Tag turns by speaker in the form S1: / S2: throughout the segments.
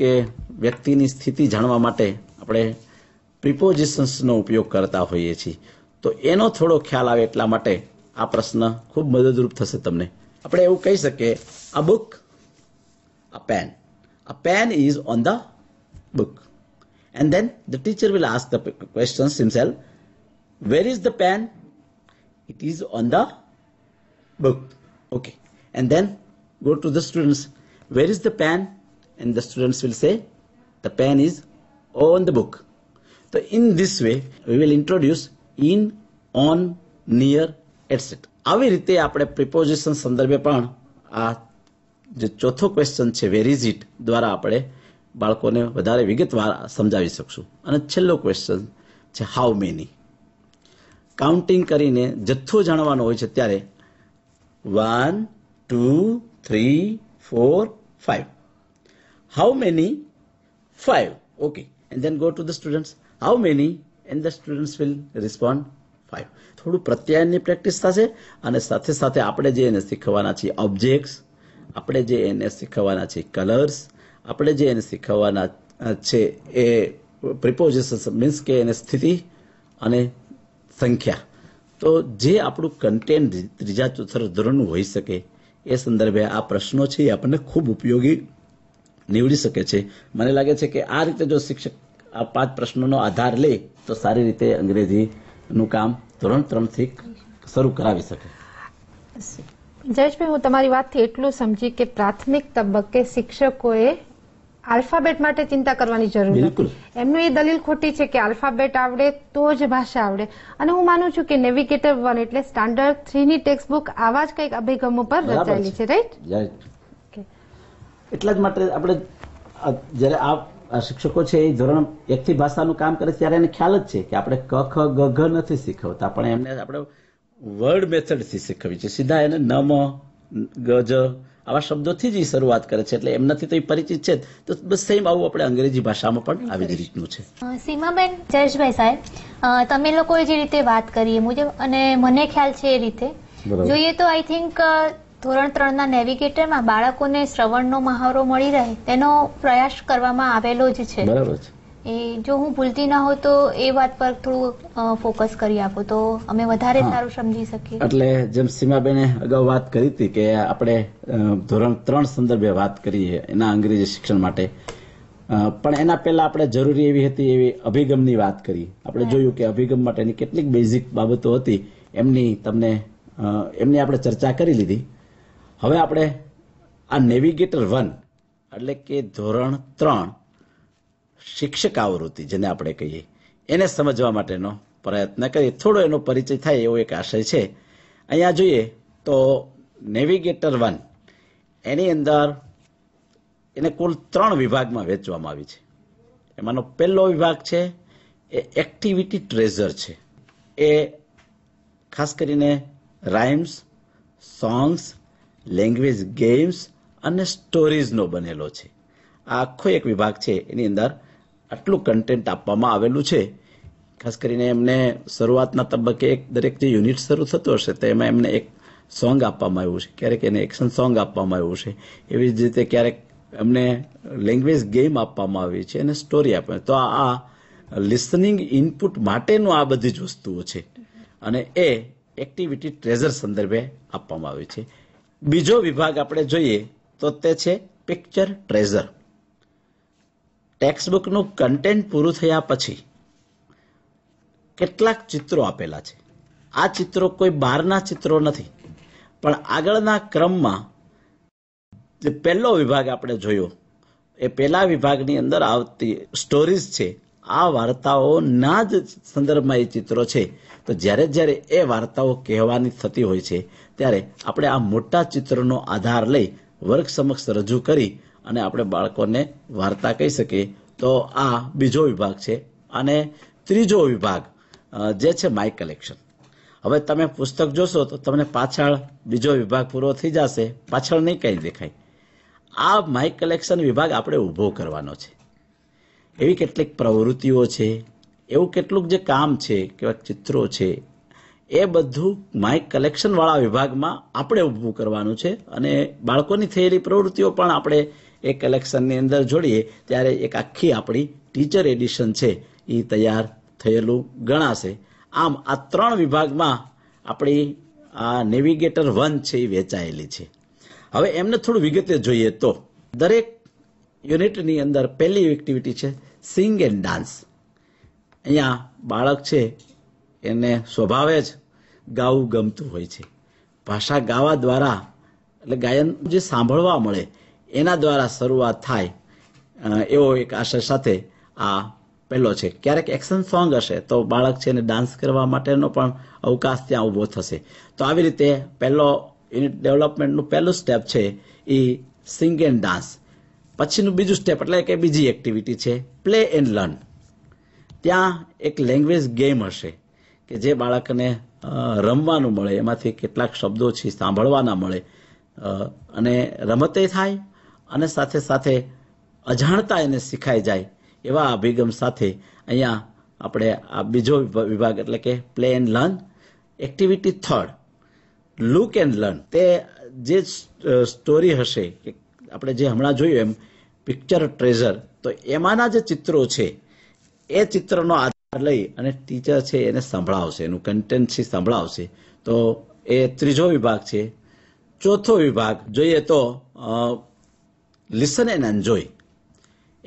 S1: કે વ્યક્તિની સ્થિતિ જાણવા માટે આપણે પ્રિપોઝિશન્સનો ઉપયોગ કરતા હોઈએ છીએ તો એનો થોડો ખ્યાલ આવે એટલા માટે આ પ્રશ્ન ખૂબ મદદરૂપ થશે તમને આપણે એવું કહી શકીએ આ બુક અ પેન આ pen is on the book and then the teacher will ask the questions himself where is the pen it is on the book okay and then go to the students where is the pen and the students will say the pen is on the book. So in this way we will introduce in, on, near, etc. આવી રીતે આપણે preposition સંદર્ભે પણ આ જે ચોથો question છે where is it દ્વારા આપણે બાળકોને વધારે વિગતવાર સમજાવી શકશું અને છેલ્લો ક્વેશ્ચન છે હાઉ મેની કાઉન્ટિંગ કરીને જથ્થો જાણવાનો હોય છે ત્યારે one two three four five how many five okay and then go to the students how many and the students will respond five થોડું પ્રત્યાયનની પ્રેક્ટિસ થશે અને સાથે સાથે આપણે જે એને શીખવાના છીએ ઓબ્જેક્ટ્સ આપણે જે એને શીખવાના છીએ કલર્સ આપણે જે એને શીખવાના છે એ પ્રિપોઝિશન્સ મીન્સ કે એને સ્થિતિ અને સંખ્યા તો જે આપણું કન્ટેન્ટ ત્રીજા ચોથા ધોરણનું હોઈ શકે એ સંદર્ભે આ પ્રશ્નો છે એ આપણને ખૂબ ઉપયોગી નીવડી શકે છે મને લાગે છે કે આ રીતે જો શિક્ષક આ પાંચ પ્રશ્નોનો આધાર લે તો સારી રીતે અંગ્રેજીનું કામ ધોરણ ત્રણથી શરૂ કરાવી શકે
S2: જયેશભાઈ હું તમારી વાતથી એટલું સમજી કે પ્રાથમિક તબક્કે શિક્ષકોએ આલ્ફાબેટ માટે ચિંતા કરવાની જરૂર નથી એમનું એ દલીલ ખોટી છે કે આલ્ફાબેટ આવડે તો જ ભાષા આવડે અને હું માનું છું કે નેવિગેટર વન એટલે સ્ટાન્ડર્ડ થ્રીની ટેક્સ્ટ બુક આવા જ કંઈક અભિગમો પર રચાયેલી છે
S1: રાઈટ એટલા જ માટે આપણે જ્યારે આ શિક્ષકો છે એ ધોરણ એકથી ભાષાનું કામ કરે ત્યારે એને ખ્યાલ જ છે કે આપણે ક ખ ગ ઘ નથી શીખવતા પણ એમને આપણે વર્ડ મેથડથી શીખવી છે સીધા એને નમ ગજ આવા શબ્દોથી જ શરૂઆત કરે છે એટલે એમનાથી તો એ પરિચિત છે તો બસ સેમ આવું આપણે અંગ્રેજી ભાષામાં પણ આવી જ રીતનું છે
S2: સીમાબેન જયેશભાઈ સાહેબ તમે લોકોએ જે રીતે વાત કરી એ મુજબ અને મને ખ્યાલ છે એ રીતે જોઈએ તો આઈ થિંક ધોરણ ત્રણના નેવિગેટરમાં બાળકોને શ્રવણનો મહાવરો મળી રહે તેનો પ્રયાસ કરવામાં આવેલો જ છે બરાબર છે એ જો હું ભૂલતી ના હોઉં તો એ વાત પર થોડું ફોકસ કરી આપો તો અમે વધારે સારું સમજી શકીએ એટલે
S1: જેમ સીમાબેને અગાઉ વાત કરી હતી કે આપણે ધોરણ ત્રણ સંદર્ભે વાત કરીએ એના અંગ્રેજી શિક્ષણ માટે પણ એના પહેલા આપણે જરૂરી એવી હતી એવી અભિગમની વાત કરી આપણે જોયું કે અભિગમ માટેની કેટલીક બેઝિક બાબતો હતી એમની તમને એમની આપણે ચર્ચા કરી લીધી હવે આપણે આ નેવિગેટર વન એટલે કે ધોરણ ત્રણ શિક્ષક આવૃત્તિ જેને આપણે કહીએ એને સમજવા માટેનો પ્રયત્ન કરીએ થોડો એનો પરિચય થાય એવો એક આશય છે અહીંયા જોઈએ તો નેવિગેટર વન એની અંદર એને કુલ ત્રણ વિભાગમાં વહેંચવામાં આવી છે એમાંનો પહેલો વિભાગ છે એ એક્ટિવિટી ટ્રેઝર છે એ ખાસ કરીને રાઇમ્સ સોંગ્સ લેંગ્વેજ ગેમ્સ અને સ્ટોરીઝનો બનેલો છે આ આખો એક વિભાગ છે એની અંદર આટલું કન્ટેન્ટ આપવામાં આવેલું છે ખાસ કરીને એમને શરૂઆતના તબક્કે એક દરેક જે યુનિટ શરૂ થતું હશે તો એમાં એમને એક સોંગ આપવામાં આવ્યું છે ક્યારેક એને એક્શન સોંગ આપવામાં આવ્યું છે એવી જ રીતે ક્યારેક એમને લેંગ્વેજ ગેમ આપવામાં આવી છે અને સ્ટોરી આપવામાં તો આ લિસનિંગ ઇનપુટ માટેનું આ બધી જ વસ્તુઓ છે અને એ એક્ટિવિટી ટ્રેઝર સંદર્ભે આપવામાં આવી છે બીજો વિભાગ આપણે જોઈએ તો તે છે પિક્ચર ટ્રેઝર ટેક્સ્ટબુકનું કન્ટેન્ટ પૂરું થયા પછી કેટલાક ચિત્રો આપેલા છે આ ચિત્રો કોઈ બહારના ચિત્રો નથી પણ આગળના ક્રમમાં જે પહેલો વિભાગ આપણે જોયો એ પહેલા વિભાગની અંદર આવતી સ્ટોરીઝ છે આ વાર્તાઓના જ સંદર્ભમાં એ ચિત્રો છે તો જ્યારે જ્યારે એ વાર્તાઓ કહેવાની થતી હોય છે ત્યારે આપણે આ મોટા ચિત્રનો આધાર લઈ વર્ગ સમક્ષ રજૂ કરી અને આપણે બાળકોને વાર્તા કહી શકીએ તો આ બીજો વિભાગ છે અને ત્રીજો વિભાગ જે છે માય કલેક્શન હવે તમે પુસ્તક જોશો તો તમને પાછળ બીજો વિભાગ પૂરો થઈ જશે પાછળ નહીં કંઈ દેખાય આ માય કલેક્શન વિભાગ આપણે ઊભો કરવાનો છે એવી કેટલીક પ્રવૃત્તિઓ છે એવું કેટલુંક જે કામ છે કેવા ચિત્રો છે એ બધું માઇક કલેક્શનવાળા વિભાગમાં આપણે ઊભું કરવાનું છે અને બાળકોની થયેલી પ્રવૃત્તિઓ પણ આપણે એ કલેક્શનની અંદર જોડીએ ત્યારે એક આખી આપણી ટીચર એડિશન છે એ તૈયાર થયેલું ગણાશે આમ આ ત્રણ વિભાગમાં આપણી આ નેવિગેટર વન છે એ વેચાયેલી છે હવે એમને થોડું વિગતે જોઈએ તો દરેક યુનિટની અંદર પહેલી એક્ટિવિટી છે સિંગ એન્ડ ડાન્સ અહીંયા બાળક છે એને સ્વભાવે જ ગાવું ગમતું હોય છે ભાષા ગાવા દ્વારા એટલે ગાયન જે સાંભળવા મળે એના દ્વારા શરૂઆત થાય એવો એક આશય સાથે આ પહેલો છે ક્યારેક એક્શન સોંગ હશે તો બાળક છે એને ડાન્સ કરવા માટેનો પણ અવકાશ ત્યાં ઊભો થશે તો આવી રીતે પહેલો યુનિટ ડેવલપમેન્ટનું પહેલું સ્ટેપ છે એ સિંગ એન્ડ ડાન્સ પછીનું બીજું સ્ટેપ એટલે કે બીજી એક્ટિવિટી છે પ્લે એન્ડ લર્ન ત્યાં એક લેંગ્વેજ ગેમ હશે કે જે બાળકને રમવાનું મળે એમાંથી કેટલાક શબ્દો છે સાંભળવાના મળે અને રમતે થાય અને સાથે સાથે અજાણતા એને શીખાઈ જાય એવા અભિગમ સાથે અહીંયા આપણે આ બીજો વિભાગ એટલે કે play and learn activity third look and learn તે જે સ્ટોરી હશે કે આપણે જે હમણાં જોયું એમ પિક્ચર ટ્રેઝર તો એમાંના જે ચિત્રો છે એ ચિત્રનો આ લઈ અને ટીચર છે એને સંભળાવશે એનું કન્ટેન્ટ છે સંભળાવશે તો એ ત્રીજો વિભાગ છે ચોથો વિભાગ જોઈએ તો લિસન એન્ડ એન્જોય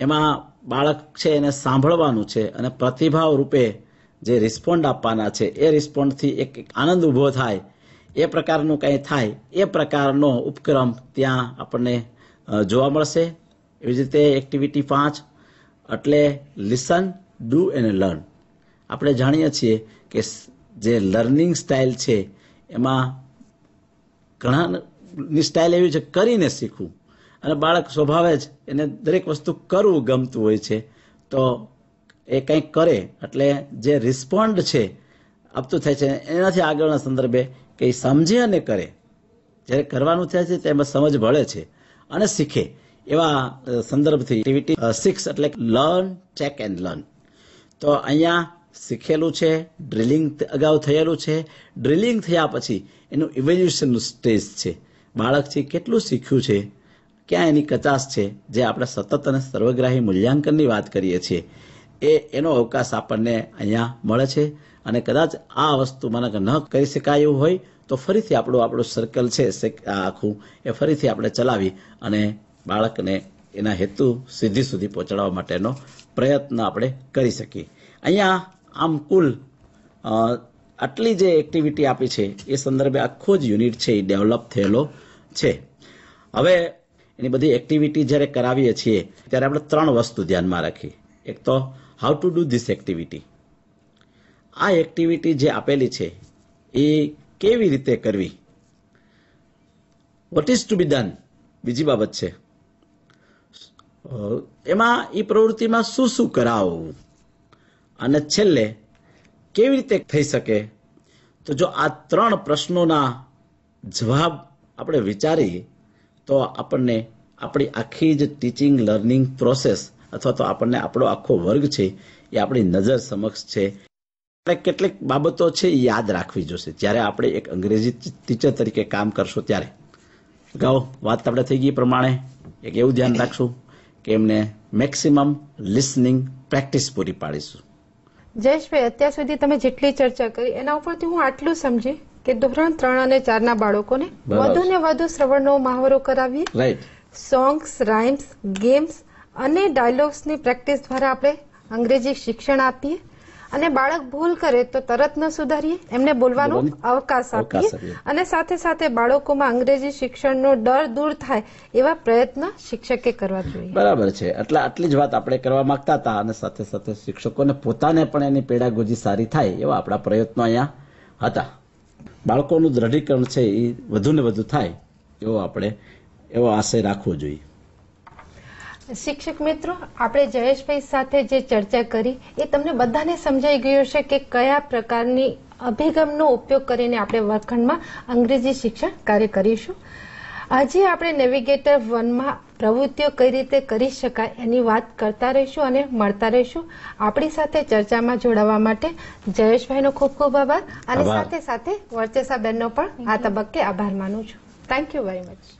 S1: એમાં બાળક છે એને સાંભળવાનું છે અને પ્રતિભાવ રૂપે જે રિસ્પોન્ડ આપવાના છે એ રિસ્પોન્ડથી એક આનંદ ઊભો થાય એ પ્રકારનું કંઈ થાય એ પ્રકારનો ઉપક્રમ ત્યાં આપણને જોવા મળશે એવી જ રીતે એક્ટિવિટી પાંચ એટલે લિસન ડુ એન્ડ લર્ન આપણે જાણીએ છીએ કે જે લર્નિંગ સ્ટાઇલ છે એમાં ઘણાની સ્ટાઇલ એવી છે કરીને શીખવું અને બાળક સ્વભાવે જ એને દરેક વસ્તુ કરવું ગમતું હોય છે તો એ કંઈક કરે એટલે જે રિસ્પોન્ડ છે આપતું થાય છે એનાથી આગળના સંદર્ભે કે સમજે અને કરે જ્યારે કરવાનું થાય છે તેમાં સમજ ભળે છે અને શીખે એવા સંદર્ભથી એક્ટિવિટી સિક્સ એટલે લર્ન ચેક એન્ડ લર્ન તો અહીંયા શીખેલું છે ડ્રિલિંગ અગાઉ થયેલું છે ડ્રિલિંગ થયા પછી એનું ઇવેલ્યુશનનું સ્ટેજ છે બાળકથી કેટલું શીખ્યું છે ક્યાં એની કચાશ છે જે આપણે સતત અને સર્વગ્રાહી મૂલ્યાંકનની વાત કરીએ છીએ એ એનો અવકાશ આપણને અહીંયા મળે છે અને કદાચ આ વસ્તુ મને ન કરી શકાયું હોય તો ફરીથી આપણું આપણું સર્કલ છે આખું એ ફરીથી આપણે ચલાવી અને બાળકને એના હેતુ સીધી સુધી પહોંચાડવા માટેનો પ્રયત્ન આપણે કરી શકીએ અહીંયા આમ કુલ આટલી જે એક્ટિવિટી આપી છે એ સંદર્ભે આખો જ યુનિટ છે એ ડેવલપ થયેલો છે હવે એની બધી એક્ટિવિટી જ્યારે કરાવીએ છીએ ત્યારે આપણે ત્રણ વસ્તુ ધ્યાનમાં રાખીએ એક તો how to do this activity આ એક્ટિવિટી જે આપેલી છે એ કેવી રીતે કરવી what is to be done બીજી બાબત છે એમાં એ પ્રવૃત્તિમાં શું શું કરાવવું અને છેલ્લે કેવી રીતે થઈ શકે તો જો આ ત્રણ પ્રશ્નોના જવાબ આપણે વિચારીએ તો આપણને આપણી આખી જ ટીચિંગ લર્નિંગ પ્રોસેસ અથવા તો આપણને આપણો આખો વર્ગ છે એ આપણી નજર સમક્ષ છે આપણે કેટલીક બાબતો છે યાદ રાખવી જોશે જ્યારે આપણે એક અંગ્રેજી ટીચર તરીકે કામ કરશું ત્યારે અગાઉ વાત આપણે થઈ ગઈ પ્રમાણે એક એવું ધ્યાન રાખશું કે એમને મેક્સિમમ લિસનિંગ પ્રેક્ટિસ પૂરી પાડીશું
S2: જયેશભાઈ અત્યાર સુધી તમે જેટલી ચર્ચા કરી એના ઉપરથી હું આટલું સમજી કે ધોરણ ત્રણ અને ચાર ના બાળકોને વધુ ને વધુ શ્રવણનો મહાવરો કરાવીએ સોંગ્સ રાઇમ્સ ગેમ્સ અને ડાયલોગ્સની પ્રેક્ટિસ દ્વારા આપણે અંગ્રેજી શિક્ષણ આપીએ અને બાળક ભૂલ કરે તો તરત ન સુધારીએ એમને બોલવાનો અવકાશ આપીએ અને સાથે સાથે બાળકોમાં અંગ્રેજી શિક્ષણનો ડર દૂર થાય એવા પ્રયત્ન શિક્ષકે કરવા જોઈએ બરાબર
S1: છે એટલે આટલી જ વાત આપણે કરવા માંગતા હતા અને સાથે સાથે શિક્ષકોને પોતાને પણ એની પેડાગોજી સારી થાય એવા આપણા પ્રયત્નો અહીંયા હતા બાળકોનું દ્રઢીકરણ છે એ વધુ ને વધુ થાય એવો આપણે એવો આશય રાખવો જોઈએ
S2: શિક્ષક મિત્રો આપણે જયેશભાઈ સાથે જે ચર્ચા કરી એ તમને બધાને સમજાઈ ગયું છે કે કયા પ્રકારની અભિગમનો ઉપયોગ કરીને આપણે વર્ગખંડમાં અંગ્રેજી શિક્ષણ કાર્ય કરીશું આજે આપણે નેવિગેટર વનમાં પ્રવૃત્તિઓ કઈ રીતે કરી શકાય એની વાત કરતા રહીશું અને મળતા રહીશું આપણી સાથે ચર્ચામાં જોડાવા માટે જયેશભાઈનો ખૂબ ખૂબ આભાર અને સાથે સાથે વર્ચેસાબેનનો પણ આ તબક્કે આભાર માનું છું થેન્ક યુ વેરી મચ